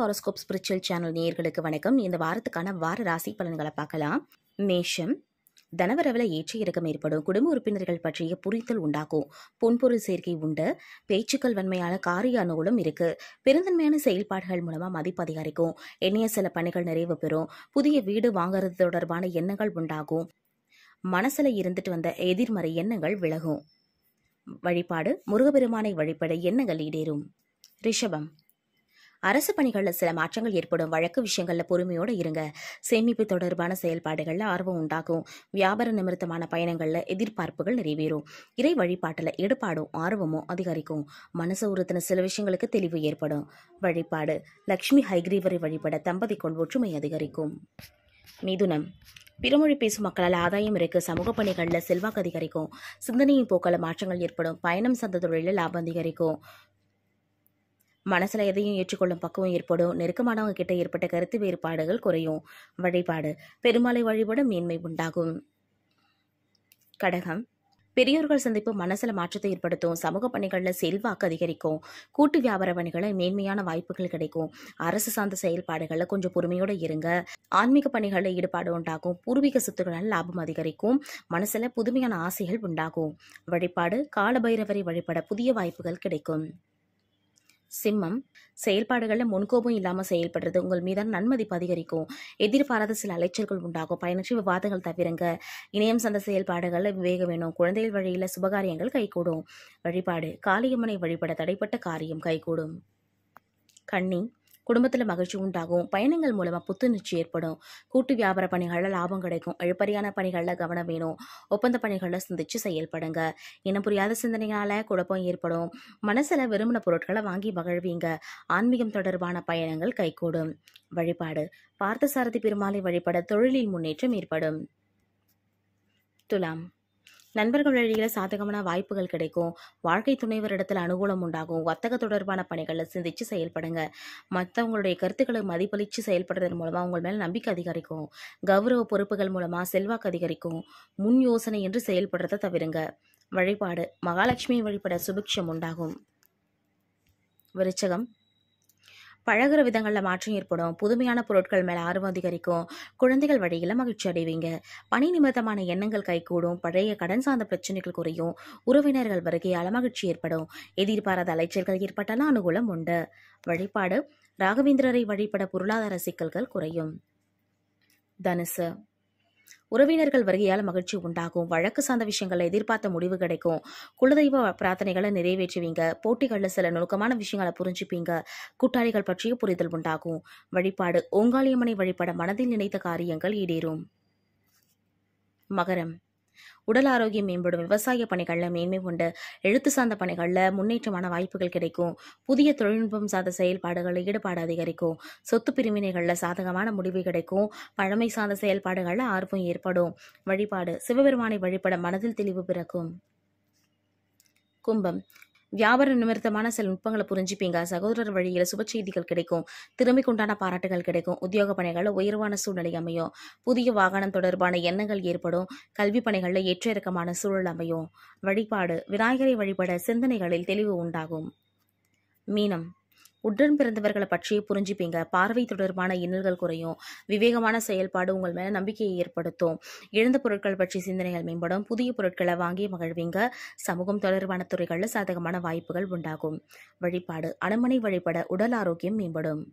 horoscope spiritual channel நேயர்களுக்கு வணக்கம் இந்த வாரத்துக்கான வார ராசி பலன்களை பார்க்கலாம் மேஷம் தனவரவில் ஏற்ற இறக்கம் ஏற்படும் குடும்ப உறுப்பினர்கள் பற்றிய புரித்தல் உண்டாகும் பொன்பொருள் சேர்க்கை உண்டு பேச்சுக்கள் வன்மையான காரிய அனுகூலம் இருக்கு பெருந்தன்மையான செயல்பாடுகள் மூலமா மதிப்பு அதிகரிக்கும் எண்ணிய சில பணிகள் நிறைவு பெறும் புதிய வீடு வாங்கறது தொடர்பான எண்ணங்கள் உண்டாகும் மனசுல இருந்துட்டு வந்த எதிர்மறை எண்ணங்கள் விலகும் வழிபாடு முருகபெருமானை வழிபட எண்ணங்கள் ஈடேறும் ரிஷபம் அரசு பணிகளில் சில மாற்றங்கள் ஏற்படும் வழக்கு விஷயங்களில் பொறுமையோடு இருங்க சேமிப்பு தொடர்பான செயல்பாடுகளில் ஆர்வம் உண்டாகும் வியாபார நிமித்தமான பயணங்களில் எதிர்பார்ப்புகள் நிறைவேறும் இறை வழிபாட்டில் ஈடுபாடும் ஆர்வமும் அதிகரிக்கும் மனசு உறுத்தின சில விஷயங்களுக்கு தெளிவு ஏற்படும் வழிபாடு லக்ஷ்மி ஹைகிரீவரை வழிபட தம்பதி கொள் ஒற்றுமை அதிகரிக்கும் மிதுனம் பிறமொழி பேசும் மக்களால் ஆதாயம் இருக்கு சமூக பணிகளில் செல்வாக்கு அதிகரிக்கும் சிந்தனையின் போக்கில் மாற்றங்கள் ஏற்படும் பயணம் சந்த தொழிலில் லாபம் அதிகரிக்கும் மனசில் எதையும் ஏற்றுக்கொள்ளும் பக்குவம் ஏற்படும் நெருக்கமானவங்க கிட்ட ஏற்பட்ட கருத்து வேறுபாடுகள் குறையும் வழிபாடு பெருமாளை வழிபட மேன்மை உண்டாகும் கடகம் பெரியோர்கள் சந்திப்பு மனசில் மாற்றத்தை ஏற்படுத்தும் சமூக பணிகளில் செல்வாக்கு அதிகரிக்கும் கூட்டு வியாபார பணிகளை மேன்மையான வாய்ப்புகள் கிடைக்கும் அரசு சார்ந்த செயல்பாடுகளில் கொஞ்சம் பொறுமையோடு இருங்க ஆன்மீக பணிகளில் ஈடுபாடு உண்டாகும் பூர்வீக சொத்துக்களால் லாபம் அதிகரிக்கும் மனசில் புதுமையான ஆசைகள் உண்டாகும் வழிபாடு காலபைரவரை வழிபட புதிய வாய்ப்புகள் கிடைக்கும் சிம்மம் செயல்பாடுகளில் முன்கோபம் இல்லாமல் செயல்படுறது உங்கள் மீதான நன்மதிப்பு அதிகரிக்கும் எதிர்பாராத சில அலைச்சல்கள் உண்டாகும் பயனற்ற விவாதங்கள் தவிரங்க இணையம் சந்த செயல்பாடுகளில் விவேகம் வேணும் குழந்தைகள் வழியில் சுபகாரியங்கள் கைகூடும் வழிபாடு காளியம்மனை வழிபட தடைப்பட்ட காரியம் கைகூடும் கண்ணி குடும்பத்தில் மகிழ்ச்சி உண்டாகும் பயணங்கள் மூலமாக புத்துணர்ச்சி ஏற்படும் கூட்டு வியாபார பணிகளில் லாபம் கிடைக்கும் இழுப்பறியான பணிகளில் கவனம் வேணும் ஒப்பந்த பணிகளில் சிந்திச்சு செயல்படுங்க இனம் புரியாத சிந்தனைகளால் குழப்பம் ஏற்படும் மனசில் விரும்பின பொருட்களை வாங்கி மகிழ்வீங்க ஆன்மீகம் தொடர்பான பயணங்கள் கைகூடும் வழிபாடு பார்த்தசாரதி பெருமாளை வழிபட தொழிலில் முன்னேற்றம் ஏற்படும் துலாம் நண்பர்கள் வழியில் சாதகமான வாய்ப்புகள் கிடைக்கும் வாழ்க்கை துணைவரிடத்தில் அனுகூலம் உண்டாகும் வர்த்தக தொடர்பான பணிகளில் சிந்திச்சு செயல்படுங்க மற்றவங்களுடைய கருத்துக்களை மதிப்பளித்து செயல்படுறதன் மூலமாக உங்கள் மேல நம்பிக்கை அதிகரிக்கும் கௌரவ பொறுப்புகள் மூலமாக செல்வாக்கு அதிகரிக்கும் முன் யோசனை என்று செயல்படுறதை தவிருங்க வழிபாடு மகாலட்சுமி வழிபட சுபிக்ஷம் உண்டாகும் விருச்சகம் பழகிற விதங்களில் மாற்றம் ஏற்படும் புதுமையான பொருட்கள் மேலே ஆர்வம் அதிகரிக்கும் குழந்தைகள் வழியில் மகிழ்ச்சி அடைவீங்க பணி நிமித்தமான எண்ணங்கள் கைகூடும் பழைய கடன் சார்ந்த பிரச்சனைகள் குறையும் உறவினர்கள் வருகையால் மகிழ்ச்சி ஏற்படும் எதிர்பாராத அலைச்சல்கள் ஏற்பட்டாலும் அனுகூலம் உண்டு வழிபாடு ராகவேந்திரரை வழிபட பொருளாதார சிக்கல்கள் குறையும் தனுசு உறவினர்கள் வருகையால் மகிழ்ச்சி உண்டாகும் வழக்கு சார்ந்த விஷயங்களை எதிர்பார்த்த முடிவு கிடைக்கும் குலதெய்வ பிரார்த்தனைகளை நிறைவேற்றுவீங்க போட்டிகளில் சில நுணுக்கமான விஷயங்களை புரிஞ்சுப்பீங்க கூட்டாளிகள் பற்றிய புரிதல் உண்டாகும் வழிபாடு ஓங்காளியம்மனை வழிபட மனதில் நினைத்த காரியங்கள் ஈடேறும் மகரம் உடல் ஆரோக்கியம் மேம்படும் விவசாய பணிகளில் மேன்மை கொண்டு எழுத்து சார்ந்த பணிகளில் முன்னேற்றமான வாய்ப்புகள் கிடைக்கும் புதிய தொழில்நுட்பம் சார்ந்த செயல்பாடுகளில் ஈடுபாடு அதிகரிக்கும் சொத்து பிரிவினைகளில் சாதகமான முடிவு கிடைக்கும் பழமை சார்ந்த செயல்பாடுகளில் ஆர்வம் ஏற்படும் வழிபாடு சிவபெருமானை வழிபட மனதில் தெளிவு பிறக்கும் கும்பம் வியாபார நிமித்தமான சில நுட்பங்களை புரிஞ்சுப்பீங்க சகோதரர் வழியில் சுப செய்திகள் கிடைக்கும் திறமைக்குண்டான பாராட்டுகள் கிடைக்கும் உத்தியோக பணிகளில் உயர்வான சூழ்நிலை அமையும் புதிய வாகனம் தொடர்பான எண்ணங்கள் ஏற்படும் கல்வி பணிகளில் ஏற்ற இறக்கமான சூழல் அமையும் வழிபாடு விநாயகரை வழிபட சிந்தனைகளில் தெளிவு உண்டாகும் மீனம் உடன் பிறந்தவர்களை பற்றியே புரிஞ்சுப்பீங்க பார்வை தொடர்பான இன்னல்கள் குறையும் விவேகமான செயல்பாடு உங்கள் மேல நம்பிக்கையை ஏற்படுத்தும் இழந்த பொருட்கள் பற்றி சிந்தனைகள் மேம்படும் புதிய பொருட்களை வாங்கி மகிழ்வீங்க சமூகம் தொடர்பான துறைகளில் சாதகமான வாய்ப்புகள் உண்டாகும் வழிபாடு அனுமனை வழிபட உடல் ஆரோக்கியம் மேம்படும்